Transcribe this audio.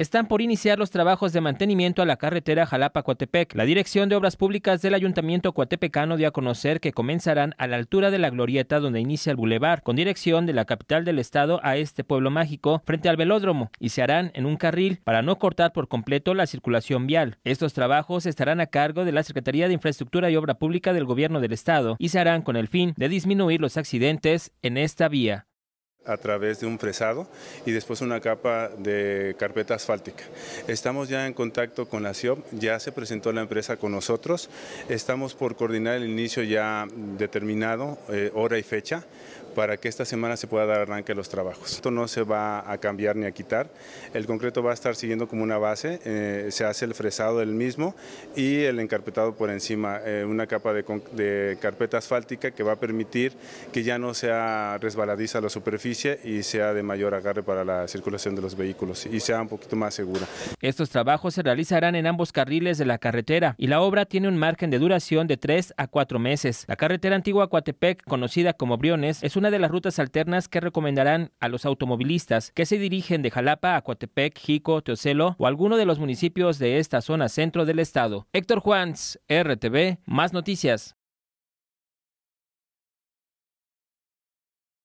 Están por iniciar los trabajos de mantenimiento a la carretera Jalapa-Coatepec. La Dirección de Obras Públicas del Ayuntamiento Coatepecano dio a conocer que comenzarán a la altura de la glorieta donde inicia el bulevar, con dirección de la capital del estado a este pueblo mágico, frente al velódromo, y se harán en un carril para no cortar por completo la circulación vial. Estos trabajos estarán a cargo de la Secretaría de Infraestructura y Obra Pública del Gobierno del Estado y se harán con el fin de disminuir los accidentes en esta vía a través de un fresado y después una capa de carpeta asfáltica. Estamos ya en contacto con la CIOP, ya se presentó la empresa con nosotros, estamos por coordinar el inicio ya determinado, eh, hora y fecha, para que esta semana se pueda dar arranque a los trabajos. Esto no se va a cambiar ni a quitar, el concreto va a estar siguiendo como una base, eh, se hace el fresado del mismo y el encarpetado por encima, eh, una capa de carpeta asfáltica que va a permitir que ya no sea resbaladiza la superficie y sea de mayor agarre para la circulación de los vehículos y sea un poquito más segura. Estos trabajos se realizarán en ambos carriles de la carretera y la obra tiene un margen de duración de 3 a 4 meses. La carretera antigua Coatepec, conocida como Briones, es una de las rutas alternas que recomendarán a los automovilistas que se dirigen de Jalapa a Coatepec, Jico, Teocelo o alguno de los municipios de esta zona centro del estado. Héctor Juans, RTV, más noticias.